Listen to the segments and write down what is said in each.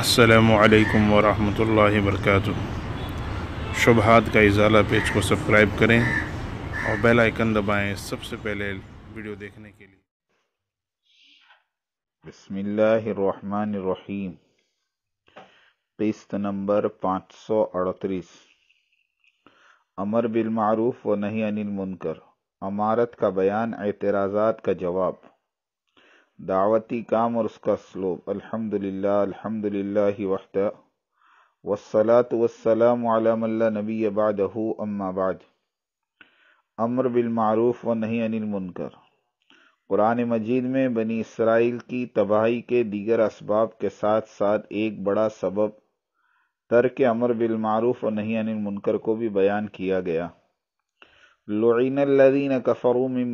السلام علیکم ورحمۃ اللہ وبرکاتہ شبہات کا اضالہ پیج کو سبسکرائب کریں اور بیل آئکن دبائیں سب سے پہلے ویڈیو دیکھنے کے لیے بسم اللہ الرحمن الرحیم قسط نمبر پانچ سو اڑتیس امر بالمعروف و نہیں انل منکر امارت کا بیان اعتراضات کا جواب دعوتی کام اور اس کا سلوب الحمد للہ الحمد للہ والسلام وسلاۃ وسلم عالم اللہ نبی آباد اما بعد امر بالمعروف و نہیں عن المنکر قرآن مجید میں بنی اسرائیل کی تباہی کے دیگر اسباب کے ساتھ ساتھ ایک بڑا سبب ترک امر بالمعروف و نہیں عن المنکر کو بھی بیان کیا گیا لعین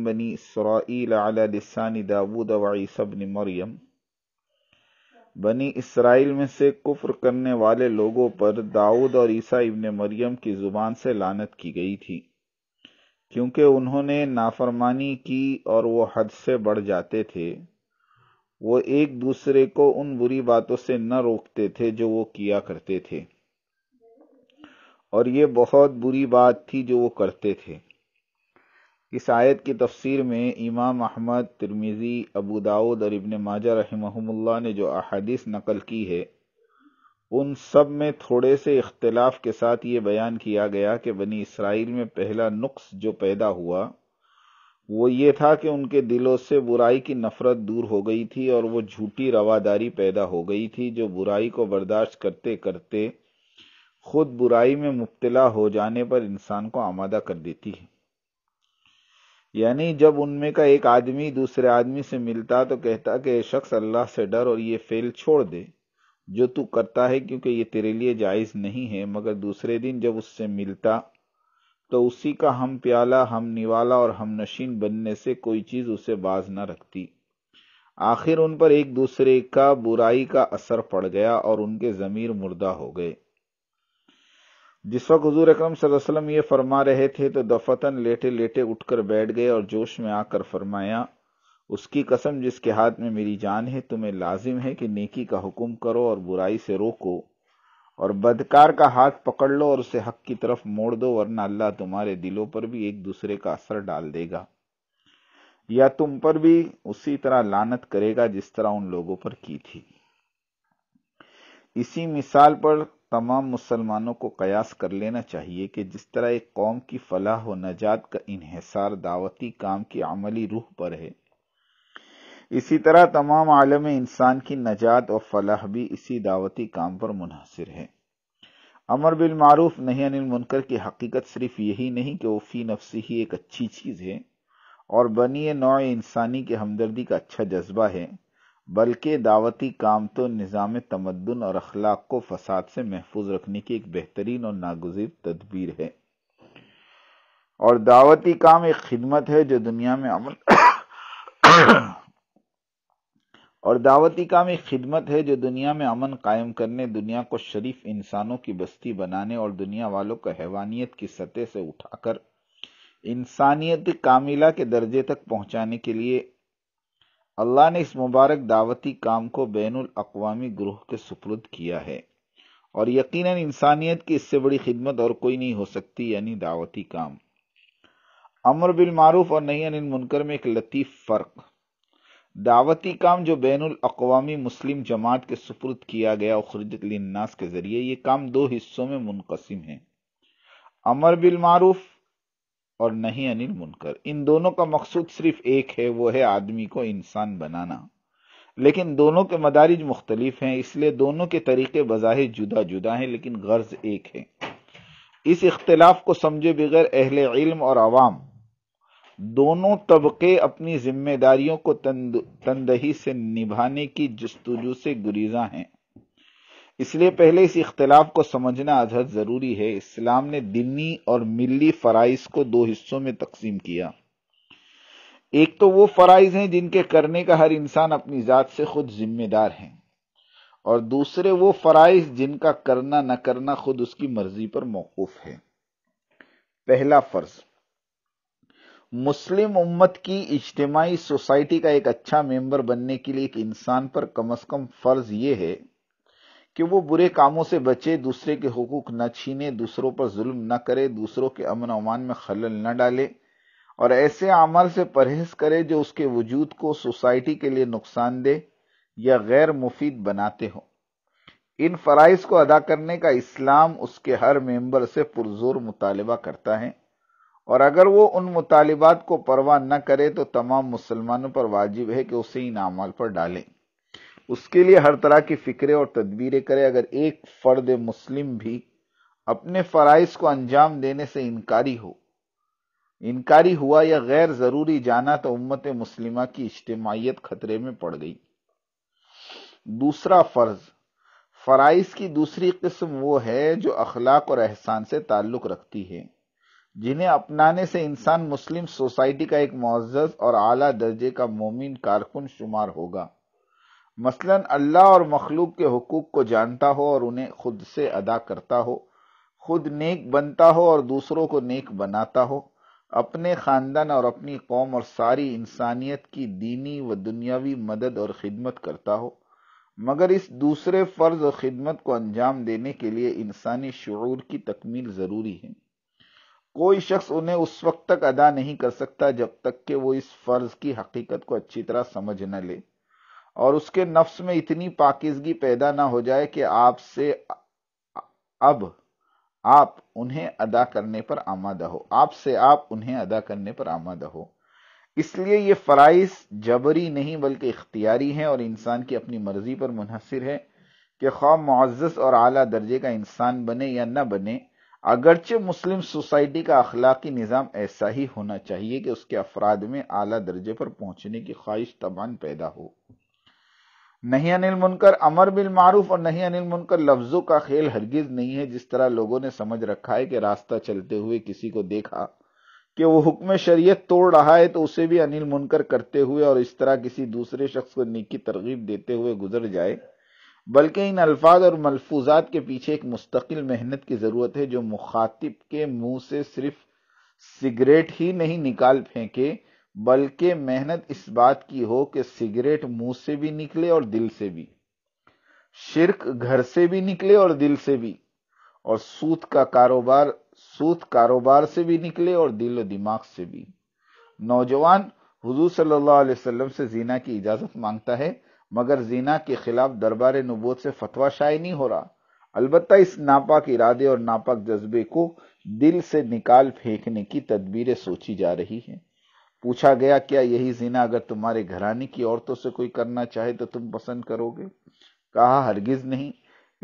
بنی اسرائیل علی لسان داود بن مریم بنی اسرائیل میں سے کفر کرنے والے لوگوں پر داود اور عیسیٰ ابن مریم کی زبان سے لانت کی گئی تھی کیونکہ انہوں نے نافرمانی کی اور وہ حد سے بڑھ جاتے تھے وہ ایک دوسرے کو ان بری باتوں سے نہ روکتے تھے جو وہ کیا کرتے تھے اور یہ بہت بری بات تھی جو وہ کرتے تھے اس آیت کی تفسیر میں امام احمد ترمیزی ابو داود اور ابن ماجہ رحمہ اللہ نے جو احادیث نقل کی ہے ان سب میں تھوڑے سے اختلاف کے ساتھ یہ بیان کیا گیا کہ بنی اسرائیل میں پہلا نقص جو پیدا ہوا وہ یہ تھا کہ ان کے دلوں سے برائی کی نفرت دور ہو گئی تھی اور وہ جھوٹی رواداری پیدا ہو گئی تھی جو برائی کو برداشت کرتے کرتے خود برائی میں مبتلا ہو جانے پر انسان کو آمادہ کر دیتی ہے یعنی جب ان میں کا ایک آدمی دوسرے آدمی سے ملتا تو کہتا کہ یہ شخص اللہ سے ڈر اور یہ فیل چھوڑ دے جو تو کرتا ہے کیونکہ یہ تیرے لیے جائز نہیں ہے مگر دوسرے دن جب اس سے ملتا تو اسی کا ہم پیالہ ہم نوالا اور ہم نشین بننے سے کوئی چیز اسے باز نہ رکھتی آخر ان پر ایک دوسرے کا برائی کا اثر پڑ گیا اور ان کے ضمیر مردہ ہو گئے جس وقت حضور اکرم صلی اللہ علیہ وسلم یہ فرما رہے تھے تو دفتن لیٹے لیٹے اٹھ کر بیٹھ گئے اور جوش میں آ کر فرمایا اس کی قسم جس کے ہاتھ میں میری جان ہے تمہیں لازم ہے کہ نیکی کا حکم کرو اور برائی سے روکو اور بدکار کا ہاتھ پکڑ لو اور اسے حق کی طرف موڑ دو ورنہ اللہ تمہارے دلوں پر بھی ایک دوسرے کا اثر ڈال دے گا یا تم پر بھی اسی طرح لانت کرے گا جس طرح ان لوگوں پر کی تھی اسی مثال پر تمام مسلمانوں کو قیاس کر لینا چاہیے کہ جس طرح ایک قوم کی فلاح و نجات کا انحصار دعوتی کام کی عملی روح پر ہے اسی طرح تمام عالم انسان کی نجات و فلاح بھی اسی دعوتی کام پر منحصر ہے امر بالمعروف نہیں عن المنکر کی حقیقت صرف یہی نہیں کہ وہ فی نفسی ہی ایک اچھی چیز ہے اور بنی نوع انسانی کے ہمدردی کا اچھا جذبہ ہے بلکہ دعوتی کام تو نظام تمدن اور اخلاق کو فساد سے محفوظ رکھنے کی ایک بہترین اور ناگزیر تدبیر ہے اور دعوتی کام ایک خدمت ہے جو دنیا میں عمل اور دعوتی کام ایک خدمت ہے جو دنیا میں امن قائم کرنے دنیا کو شریف انسانوں کی بستی بنانے اور دنیا والوں کو حیوانیت کی سطح سے اٹھا کر انسانیت کاملہ کے درجے تک پہنچانے کے لیے اللہ نے اس مبارک دعوتی کام کو بین الاقوامی گروہ کے سپرد کیا ہے اور یقیناً انسانیت کی اس سے بڑی خدمت اور کوئی نہیں ہو سکتی یعنی دعوتی کام امر بالمعروف اور نہیں ان منکر میں ایک لطیف فرق دعوتی کام جو بین الاقوامی مسلم جماعت کے سپرد کیا گیا اور للناس کے ذریعے یہ کام دو حصوں میں منقسم ہیں امر بالمعروف اور نہیں انل منکر ان دونوں کا مقصود صرف ایک ہے وہ ہے آدمی کو انسان بنانا لیکن دونوں کے مدارج مختلف ہیں اس لیے دونوں کے طریقے بظاہر جدا جدا ہیں لیکن غرض ایک ہے اس اختلاف کو سمجھے بغیر اہل علم اور عوام دونوں طبقے اپنی ذمہ داریوں کو تندہی سے نبھانے کی جستجو سے گریزہ ہیں اس لیے پہلے اس اختلاف کو سمجھنا ازہد ضروری ہے اسلام نے دنی اور ملی فرائض کو دو حصوں میں تقسیم کیا ایک تو وہ فرائض ہیں جن کے کرنے کا ہر انسان اپنی ذات سے خود ذمہ دار ہے اور دوسرے وہ فرائض جن کا کرنا نہ کرنا خود اس کی مرضی پر موقف ہے پہلا فرض مسلم امت کی اجتماعی سوسائٹی کا ایک اچھا ممبر بننے کے لیے ایک انسان پر کم از کم فرض یہ ہے کہ وہ برے کاموں سے بچے دوسرے کے حقوق نہ چھینے دوسروں پر ظلم نہ کرے دوسروں کے امن امان میں خلل نہ ڈالے اور ایسے عمل سے پرہیز کرے جو اس کے وجود کو سوسائٹی کے لیے نقصان دہ یا غیر مفید بناتے ہوں ان فرائض کو ادا کرنے کا اسلام اس کے ہر ممبر سے پرزور مطالبہ کرتا ہے اور اگر وہ ان مطالبات کو پرواہ نہ کرے تو تمام مسلمانوں پر واجب ہے کہ اسے ان عمل پر ڈالیں اس کے لیے ہر طرح کی فکرے اور تدبیریں کرے اگر ایک فرد مسلم بھی اپنے فرائض کو انجام دینے سے انکاری ہو انکاری ہوا یا غیر ضروری جانا تو امت مسلمہ کی اجتماعیت خطرے میں پڑ گئی دوسرا فرض فرائض کی دوسری قسم وہ ہے جو اخلاق اور احسان سے تعلق رکھتی ہے جنہیں اپنانے سے انسان مسلم سوسائٹی کا ایک معزز اور اعلیٰ درجے کا مومن کارکن شمار ہوگا مثلا اللہ اور مخلوق کے حقوق کو جانتا ہو اور انہیں خود سے ادا کرتا ہو خود نیک بنتا ہو اور دوسروں کو نیک بناتا ہو اپنے خاندان اور اپنی قوم اور ساری انسانیت کی دینی و دنیاوی مدد اور خدمت کرتا ہو مگر اس دوسرے فرض و خدمت کو انجام دینے کے لیے انسانی شعور کی تکمیل ضروری ہے کوئی شخص انہیں اس وقت تک ادا نہیں کر سکتا جب تک کہ وہ اس فرض کی حقیقت کو اچھی طرح سمجھ نہ لے اور اس کے نفس میں اتنی پاکزگی پیدا نہ ہو جائے کہ آپ سے اب آپ انہیں ادا کرنے پر آمادہ ہو آپ سے آپ انہیں ادا کرنے پر آمادہ ہو اس لیے یہ فرائض جبری نہیں بلکہ اختیاری ہیں اور انسان کی اپنی مرضی پر منحصر ہے کہ خواہ معزز اور اعلیٰ درجے کا انسان بنے یا نہ بنے اگرچہ مسلم سوسائٹی کا اخلاقی نظام ایسا ہی ہونا چاہیے کہ اس کے افراد میں اعلیٰ درجے پر پہنچنے کی خواہش تمام پیدا ہو نہیں انل منکر امر بالمعروف اور نہیں انل منکر لفظوں کا کھیل ہرگز نہیں ہے جس طرح لوگوں نے سمجھ رکھا ہے کہ راستہ چلتے ہوئے کسی کو دیکھا کہ وہ حکم شریعت توڑ رہا ہے تو اسے بھی انل منکر کرتے ہوئے اور اس طرح کسی دوسرے شخص کو نیکی ترغیب دیتے ہوئے گزر جائے بلکہ ان الفاظ اور ملفوظات کے پیچھے ایک مستقل محنت کی ضرورت ہے جو مخاطب کے منہ سے صرف سگریٹ ہی نہیں نکال پھینکے بلکہ محنت اس بات کی ہو کہ سگریٹ منہ سے بھی نکلے اور دل سے بھی شرک گھر سے بھی نکلے اور دل سے بھی اور سوت کا کاروبار سوت کاروبار سے بھی نکلے اور دل و دماغ سے بھی نوجوان حضور صلی اللہ علیہ وسلم سے زینا کی اجازت مانگتا ہے مگر زینا کے خلاف دربار نبوت سے فتوہ شائع نہیں ہو رہا البتہ اس ناپاک ارادے اور ناپاک جذبے کو دل سے نکال پھینکنے کی تدبیریں سوچی جا رہی ہیں پوچھا گیا کیا یہی زینہ اگر تمہارے گھرانے کی عورتوں سے کوئی کرنا چاہے تو تم پسند کرو گے کہا ہرگز نہیں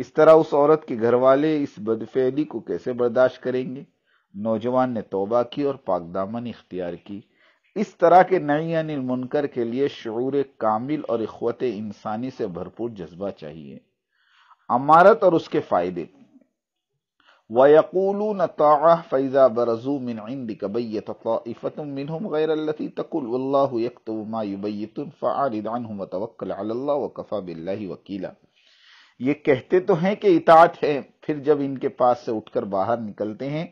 اس طرح اس عورت کے گھر والے اس بدفعلی کو کیسے برداشت کریں گے نوجوان نے توبہ کی اور پاک دامن اختیار کی اس طرح کے نئی المنکر یعنی کے لیے شعور کامل اور اخوت انسانی سے بھرپور جذبہ چاہیے امارت اور اس کے فائدے وَيَقُولُونَ تَعَهْ فَإِذَا بَرَزُوا مِنْ عِنْدِكَ بَيَّتَ طَائِفَةٌ مِّنْهُمْ غَيْرَ الَّتِي تَقُلْ وَاللَّهُ يَكْتُبُ مَا يُبَيِّتُنْ فَعَارِدْ عَنْهُمْ وَتَوَكَّلْ عَلَى اللَّهُ وَكَفَى بِاللَّهِ وَكِيلًا یہ کہتے تو ہیں کہ اطاعت ہے پھر جب ان کے پاس سے اٹھ کر باہر نکلتے ہیں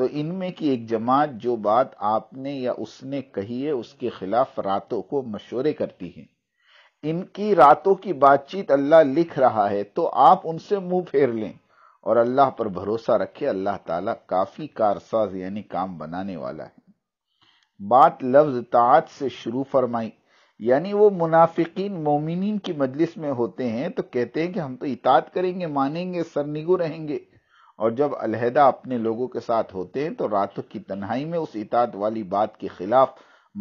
تو ان میں کی ایک جماعت جو بات آپ نے یا اس نے کہیے اس کے خلاف راتوں کو مشورے کرتی ہیں ان کی راتوں کی بات چیت اللہ لکھ رہا ہے تو آپ ان سے مو پھیر لیں اور اللہ پر بھروسہ رکھے اللہ تعالیٰ کافی کارساز یعنی کام بنانے والا ہے بات لفظ سے شروع فرمائی یعنی وہ منافقین مومنین کی مجلس میں ہوتے ہیں تو کہتے ہیں کہ ہم تو اطاعت کریں گے مانیں گے سرنگو رہیں گے اور جب علیحدہ اپنے لوگوں کے ساتھ ہوتے ہیں تو راتوں کی تنہائی میں اس اطاعت والی بات کے خلاف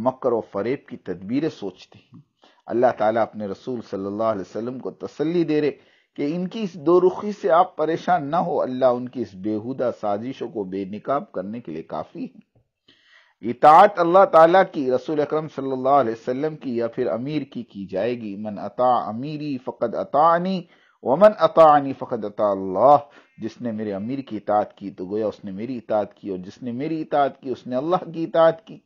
مکر و فریب کی تدبیریں سوچتے ہیں اللہ تعالیٰ اپنے رسول صلی اللہ علیہ وسلم کو تسلی دے رہے کہ ان کی دو رخی سے آپ پریشان نہ ہو اللہ ان کی اس بےہودہ سازشوں کو بے نقاب کرنے کے لیے کافی ہے اطاعت اللہ تعالیٰ کی رسول اکرم صلی اللہ علیہ وسلم کی یا پھر امیر کی کی جائے گی من اطاع امیری فقد اطاعنی ومن اطاعنی فقد اطاع اللہ جس نے میرے امیر کی اطاعت کی تو گویا اس نے میری اطاعت کی اور جس نے میری اطاعت کی اس نے اللہ کی اطاعت کی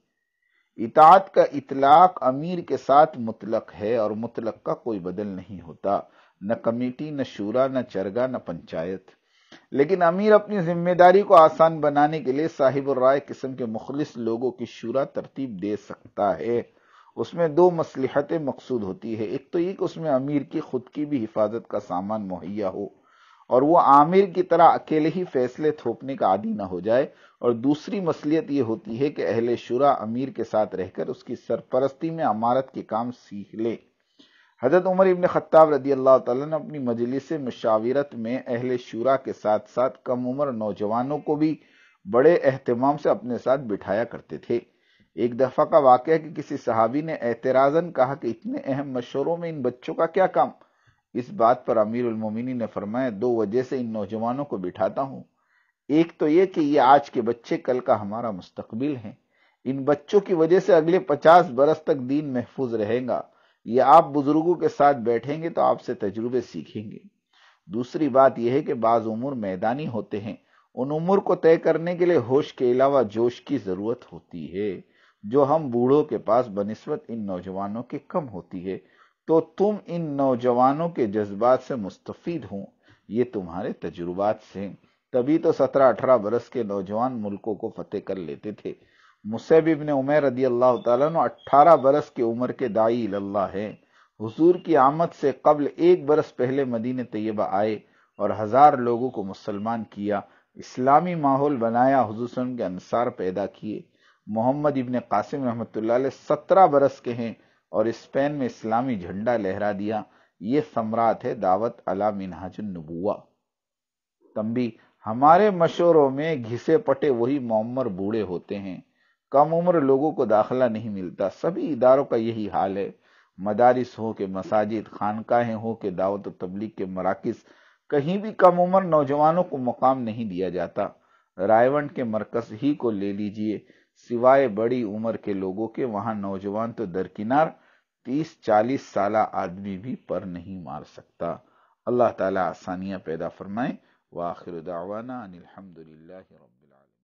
اطاعت کا اطلاق امیر کے ساتھ مطلق ہے اور مطلق کا کوئی بدل نہیں ہوتا نہ کمیٹی نہ شورا نہ چرگا نہ پنچایت لیکن امیر اپنی ذمہ داری کو آسان بنانے کے لیے صاحب اور رائے قسم کے مخلص لوگوں کی شورا ترتیب دے سکتا ہے اس میں دو مسلحتیں مقصود ہوتی ہے ایک تو ایک اس میں امیر کی خود کی بھی حفاظت کا سامان مہیا ہو اور وہ عامر کی طرح اکیلے ہی فیصلے تھوپنے کا عادی نہ ہو جائے اور دوسری مصلیت یہ ہوتی ہے کہ اہل شورا امیر کے ساتھ رہ کر اس کی سرپرستی میں عمارت کے کام سیکھ لے حضرت عمر ابن خطاب رضی اللہ تعالیٰ نے اپنی مجلس مشاورت میں اہل شورا کے ساتھ ساتھ کم عمر نوجوانوں کو بھی بڑے اہتمام سے اپنے ساتھ بٹھایا کرتے تھے ایک دفعہ کا واقعہ کہ کسی صحابی نے اعتراضاً کہا کہ اتنے اہم مشوروں میں ان بچوں کا کیا کام اس بات پر امیر المومنی نے فرمایا دو وجہ سے ان نوجوانوں کو بٹھاتا ہوں ایک تو یہ کہ یہ آج کے بچے کل کا ہمارا مستقبل ہیں ان بچوں کی وجہ سے اگلے پچاس برس تک دین محفوظ رہے گا یہ آپ بزرگوں کے ساتھ بیٹھیں گے تو آپ سے تجربے سیکھیں گے دوسری بات یہ ہے کہ بعض عمر میدانی ہوتے ہیں ان عمر کو طے کرنے کے لیے ہوش کے علاوہ جوش کی ضرورت ہوتی ہے جو ہم بوڑھوں کے پاس بنسبت ان نوجوانوں کے کم ہوتی ہے تو تم ان نوجوانوں کے جذبات سے مستفید ہوں یہ تمہارے تجربات سے تبھی تو سترہ اٹھارہ برس کے نوجوان ملکوں کو فتح کر لیتے تھے مسب ابن عمر رضی اللہ تعالیٰ اٹھارہ برس کے عمر کے دائی اللہ ہے حضور کی آمد سے قبل ایک برس پہلے مدین طیبہ آئے اور ہزار لوگوں کو مسلمان کیا اسلامی ماحول بنایا حضور صلی اللہ علیہ وسلم کے انصار پیدا کیے محمد ابن قاسم رحمت اللہ علیہ سترہ برس کے ہیں اور اسپین میں اسلامی جھنڈا لہرا دیا یہ ثمرات ہے دعوت منہاج النبوہ تمبی ہمارے مشوروں میں گھسے پٹے وہی معمر بوڑھے ہوتے ہیں کم عمر لوگوں کو داخلہ نہیں ملتا سبھی اداروں کا یہی حال ہے مدارس ہو کے مساجد خانقاہیں ہو کے دعوت و تبلیغ کے مراکز کہیں بھی کم عمر نوجوانوں کو مقام نہیں دیا جاتا رائیون کے مرکز ہی کو لے لیجئے سوائے بڑی عمر کے لوگوں کے وہاں نوجوان تو درکنار تیس چالیس سالہ آدمی بھی پر نہیں مار سکتا اللہ تعالیٰ آسانیاں پیدا فرمائیں